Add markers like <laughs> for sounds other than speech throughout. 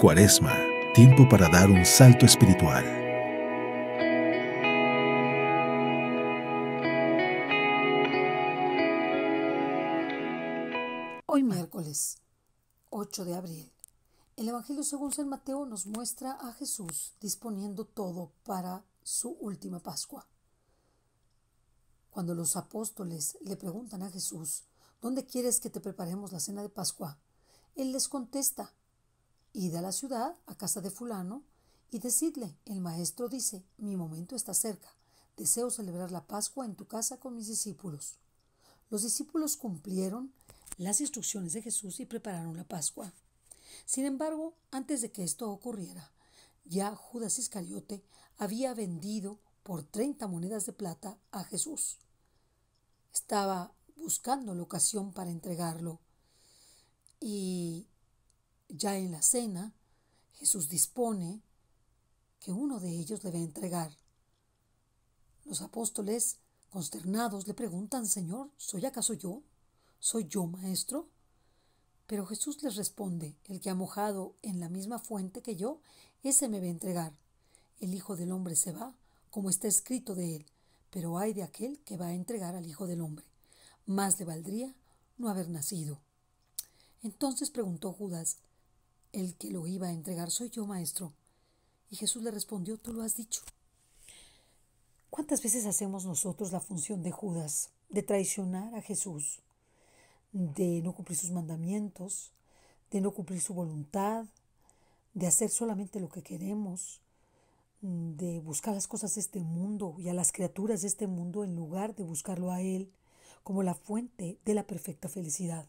Cuaresma, tiempo para dar un salto espiritual. Hoy miércoles 8 de abril, el Evangelio según San Mateo nos muestra a Jesús disponiendo todo para su última Pascua. Cuando los apóstoles le preguntan a Jesús, ¿dónde quieres que te preparemos la cena de Pascua? Él les contesta, Id a la ciudad, a casa de fulano, y decidle, el maestro dice, mi momento está cerca, deseo celebrar la Pascua en tu casa con mis discípulos. Los discípulos cumplieron las instrucciones de Jesús y prepararon la Pascua. Sin embargo, antes de que esto ocurriera, ya Judas Iscariote había vendido por 30 monedas de plata a Jesús. Estaba buscando la ocasión para entregarlo y ya en la cena, Jesús dispone que uno de ellos le debe entregar. Los apóstoles, consternados, le preguntan, Señor, ¿soy acaso yo? ¿Soy yo, maestro? Pero Jesús les responde, el que ha mojado en la misma fuente que yo, ese me va a entregar. El Hijo del Hombre se va, como está escrito de él, pero hay de aquel que va a entregar al Hijo del Hombre. Más le valdría no haber nacido. Entonces preguntó Judas, el que lo iba a entregar soy yo, maestro. Y Jesús le respondió, tú lo has dicho. ¿Cuántas veces hacemos nosotros la función de Judas, de traicionar a Jesús, de no cumplir sus mandamientos, de no cumplir su voluntad, de hacer solamente lo que queremos, de buscar las cosas de este mundo y a las criaturas de este mundo en lugar de buscarlo a Él como la fuente de la perfecta felicidad?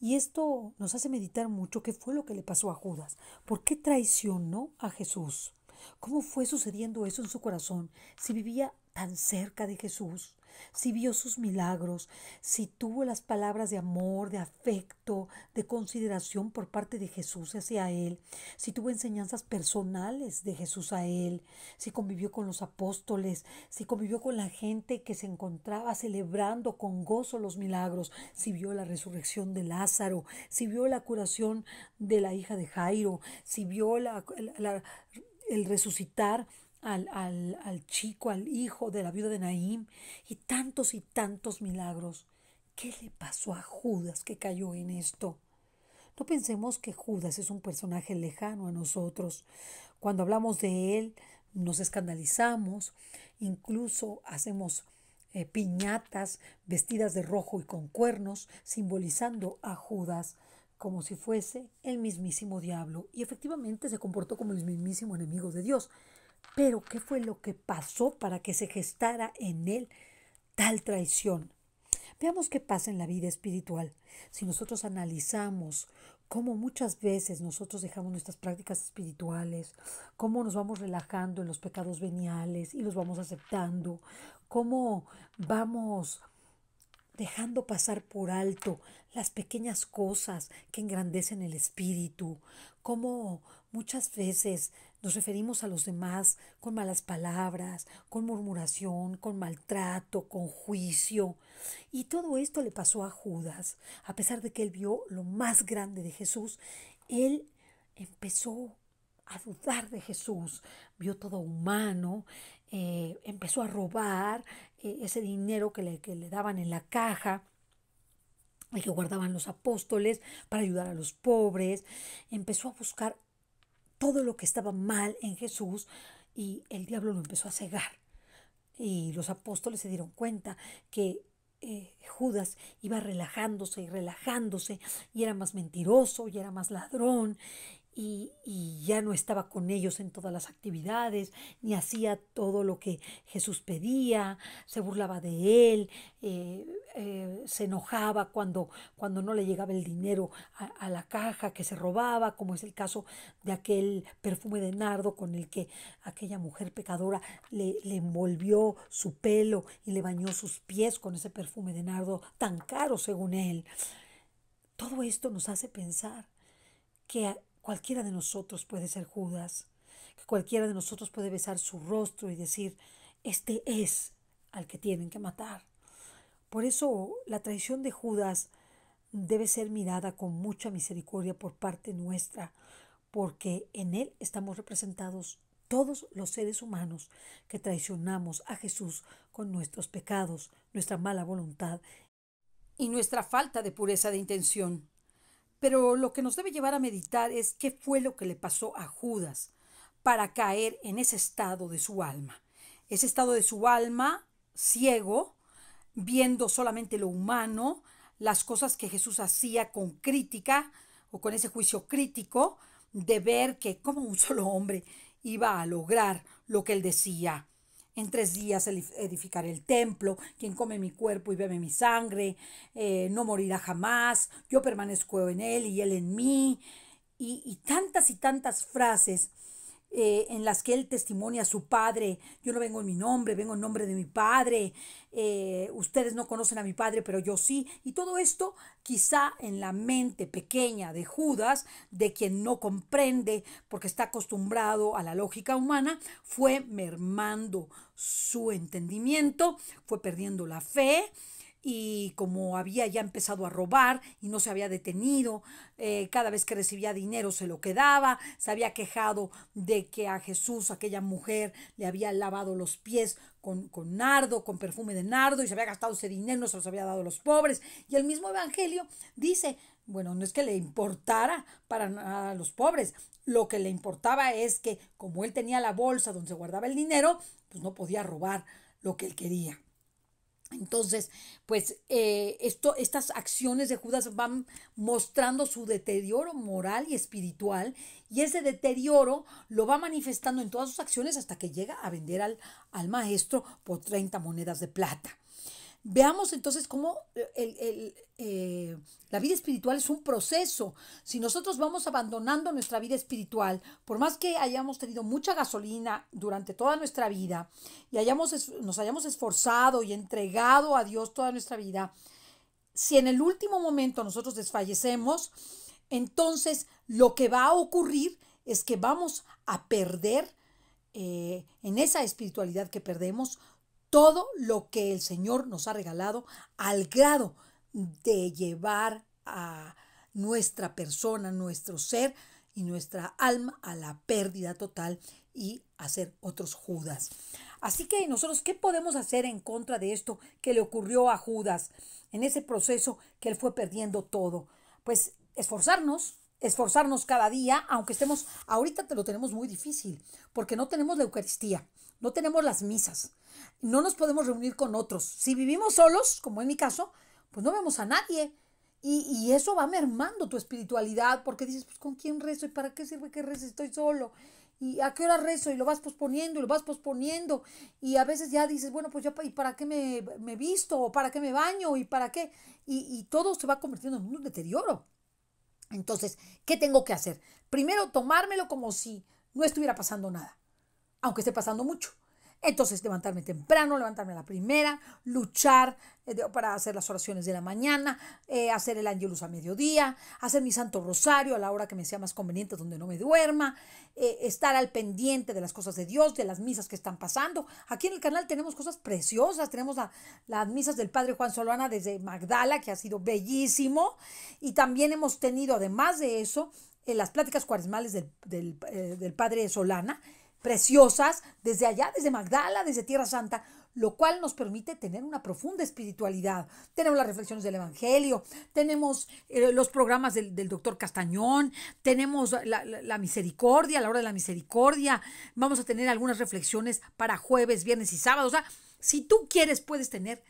Y esto nos hace meditar mucho qué fue lo que le pasó a Judas, por qué traicionó a Jesús. ¿Cómo fue sucediendo eso en su corazón si vivía tan cerca de Jesús? Si vio sus milagros, si tuvo las palabras de amor, de afecto, de consideración por parte de Jesús hacia él, si tuvo enseñanzas personales de Jesús a él, si convivió con los apóstoles, si convivió con la gente que se encontraba celebrando con gozo los milagros, si vio la resurrección de Lázaro, si vio la curación de la hija de Jairo, si vio la, el resucitar al, chico, al hijo de la viuda de Naim, y tantos y tantos milagros. ¿Qué le pasó a Judas que cayó en esto? No pensemos que Judas es un personaje lejano a nosotros. Cuando hablamos de él, nos escandalizamos, incluso hacemos eh, piñatas vestidas de rojo y con cuernos, simbolizando a Judas como si fuese el mismísimo diablo y efectivamente se comportó como el mismísimo enemigo de Dios. Pero ¿qué fue lo que pasó para que se gestara en él tal traición? Veamos qué pasa en la vida espiritual. Si nosotros analizamos cómo muchas veces nosotros dejamos nuestras prácticas espirituales, cómo nos vamos relajando en los pecados veniales y los vamos aceptando, cómo vamos dejando pasar por alto las pequeñas cosas que engrandecen el espíritu, como muchas veces nos referimos a los demás con malas palabras, con murmuración, con maltrato, con juicio. Y todo esto le pasó a Judas. A pesar de que él vio lo más grande de Jesús, él empezó a dudar de Jesús, vio todo humano eh, empezó a robar eh, ese dinero que le, daban en la caja y que guardaban los apóstoles para ayudar a los pobres, empezó a buscar todo lo que estaba mal en Jesús y el diablo lo empezó a cegar. Y los apóstoles se dieron cuenta que eh, Judas iba relajándose y relajándose y era más mentiroso y era más ladrón y, ya no estaba con ellos en todas las actividades, ni hacía todo lo que Jesús pedía, se burlaba de él, eh, eh, se enojaba cuando, cuando, no le llegaba el dinero a, la caja que se robaba, como es el caso de aquel perfume de nardo con el que aquella mujer pecadora le, le envolvió su pelo y le bañó sus pies con ese perfume de nardo tan caro según él. Todo esto nos hace pensar que Cualquiera de nosotros puede ser Judas, que cualquiera de nosotros puede besar su rostro y decir, este es al que tienen que matar. Por eso la traición de Judas debe ser mirada con mucha misericordia por parte nuestra, porque en él estamos representados todos los seres humanos que traicionamos a Jesús con nuestros pecados, nuestra mala voluntad y nuestra falta de pureza de intención. Pero lo que nos debe llevar a meditar es qué fue lo que le pasó a Judas para caer en ese estado de su alma. Ese estado de su alma ciego, viendo solamente lo humano, las cosas que Jesús hacía con crítica o con ese juicio crítico de ver que como un <laughs> solo hombre iba a lograr lo que él decía en tres días edificaré el templo, quien come mi cuerpo y bebe mi sangre, eh, no morirá jamás, yo permanezco en él y él en mí. Y, y tantas y tantas frases eh, en las que él testimonia a su padre, yo no vengo en mi nombre, vengo en nombre de mi padre, eh, ustedes no conocen a mi padre, pero yo sí, y todo esto quizá en la mente pequeña de Judas, de quien no comprende porque está acostumbrado a la lógica humana, fue mermando su entendimiento, fue perdiendo la fe, y como había ya empezado a robar y no se había detenido, eh, cada vez que recibía dinero se lo quedaba, se había quejado de que a Jesús, aquella mujer, le había lavado los pies con, con nardo, con perfume de nardo, y se había gastado ese dinero, no se los había dado a los pobres. Y el mismo Evangelio dice, bueno, no es que le importara para nada a los pobres, lo que le importaba es que como él tenía la bolsa donde se guardaba el dinero, pues no podía robar lo que él quería. Entonces, pues eh, esto, estas acciones de Judas van mostrando su deterioro moral y espiritual y ese deterioro lo va manifestando en todas sus acciones hasta que llega a vender al, al maestro por 30 monedas de plata. Veamos entonces cómo eh, eh, la vida espiritual es un proceso. Si nosotros vamos abandonando nuestra vida espiritual, por más que hayamos tenido mucha gasolina durante toda nuestra vida y hayamos, nos hayamos esforzado y entregado a Dios toda nuestra vida, si en el último momento nosotros desfallecemos, entonces lo que va a ocurrir es que vamos a perder eh, en esa espiritualidad que perdemos todo lo que el Señor nos ha regalado al grado de llevar a nuestra persona, nuestro ser y nuestra alma a la pérdida total y hacer otros Judas. Así que nosotros, ¿qué podemos hacer en contra de esto que le ocurrió a Judas en ese proceso que él fue perdiendo todo? Pues esforzarnos, esforzarnos cada día, aunque estemos, ahorita te lo tenemos muy difícil, porque no tenemos la Eucaristía no tenemos las misas, no nos podemos reunir con otros. Si vivimos solos, como en mi caso, pues no vemos a nadie. Y, eso va mermando tu espiritualidad porque dices, pues ¿con quién rezo? ¿Y para qué sirve que rezo? Estoy solo. ¿Y a qué hora rezo? Y lo vas posponiendo, y lo vas posponiendo. Y a veces ya dices, bueno, pues ya, ¿y para qué me, me visto? ¿O para qué me baño? ¿Y para qué? Y, y todo se va convirtiendo en un deterioro. Entonces, ¿qué tengo que hacer? Primero, tomármelo como si no estuviera pasando nada aunque esté pasando mucho. Entonces, levantarme temprano, levantarme a la primera, luchar eh, para hacer las oraciones de la mañana, eh, hacer el ángelus a mediodía, hacer mi santo rosario a la hora que me sea más conveniente, donde no me duerma, eh, estar al pendiente de las cosas de Dios, de las misas que están pasando. Aquí en el canal tenemos cosas preciosas, tenemos las misas del Padre Juan Solana desde Magdala, que ha sido bellísimo, y también hemos tenido, además de eso, las pláticas cuaresmales del Padre Solana preciosas desde allá, desde Magdala, desde Tierra Santa, lo cual nos permite tener una profunda espiritualidad. Tenemos las reflexiones del Evangelio, tenemos eh, los programas del, doctor Castañón, tenemos la, la, misericordia, la hora de la misericordia, vamos a tener algunas reflexiones para jueves, viernes y sábado. O sea, si tú quieres, puedes tener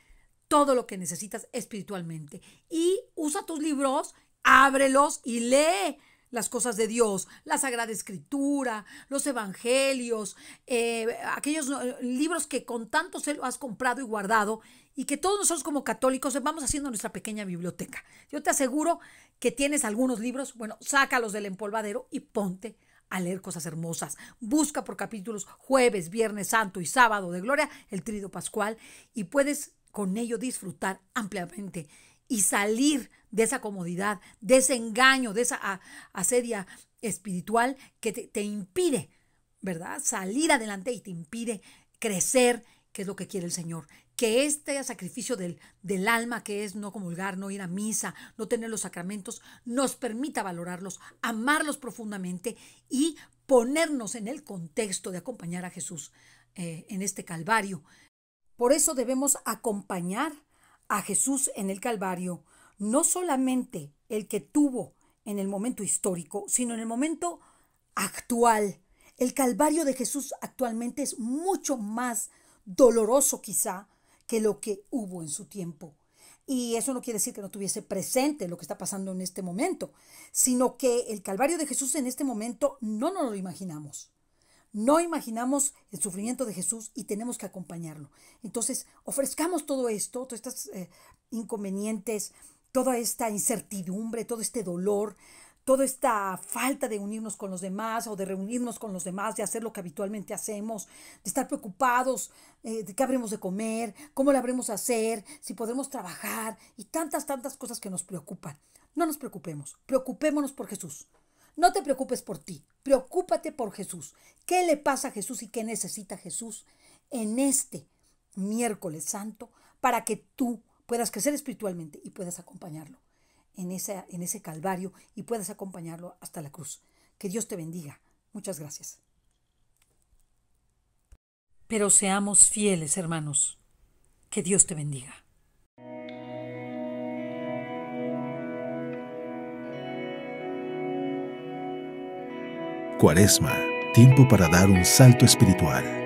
todo lo que necesitas espiritualmente. Y usa tus libros, ábrelos y lee las cosas de Dios, la Sagrada Escritura, los Evangelios, eh, aquellos eh, libros que con tanto celo has comprado y guardado y que todos nosotros como católicos vamos haciendo nuestra pequeña biblioteca. Yo te aseguro que tienes algunos libros, bueno, sácalos del empolvadero y ponte a leer cosas hermosas. Busca por capítulos jueves, viernes santo y sábado de gloria el trío pascual y puedes con ello disfrutar ampliamente y salir de esa comodidad, de ese engaño, de esa asedia espiritual que te, impide, ¿verdad? Salir adelante y te impide crecer, que es lo que quiere el Señor, que este sacrificio del, del, alma, que es no comulgar, no ir a misa, no tener los sacramentos, nos permita valorarlos, amarlos profundamente y ponernos en el contexto de acompañar a Jesús eh, en este Calvario. Por eso debemos acompañar a Jesús en el Calvario, no solamente el que tuvo en el momento histórico, sino en el momento actual. El Calvario de Jesús actualmente es mucho más doloroso quizá que lo que hubo en su tiempo. Y eso no quiere decir que no tuviese presente lo que está pasando en este momento, sino que el Calvario de Jesús en este momento no nos lo imaginamos. No imaginamos el sufrimiento de Jesús y tenemos que acompañarlo. Entonces, ofrezcamos todo esto, todos estos eh, inconvenientes, toda esta incertidumbre, todo este dolor, toda esta falta de unirnos con los demás o de reunirnos con los demás, de hacer lo que habitualmente hacemos, de estar preocupados eh, de qué habremos de comer, cómo lo habremos de hacer, si podremos trabajar y tantas, tantas cosas que nos preocupan. No nos preocupemos, preocupémonos por Jesús. No te preocupes por ti, preocúpate por Jesús. ¿Qué le pasa a Jesús y qué necesita Jesús en este miércoles santo para que tú puedas crecer espiritualmente y puedas acompañarlo en, ese en ese calvario y puedas acompañarlo hasta la cruz? Que Dios te bendiga. Muchas gracias. Pero seamos fieles, hermanos. Que Dios te bendiga. Cuaresma, tiempo para dar un salto espiritual.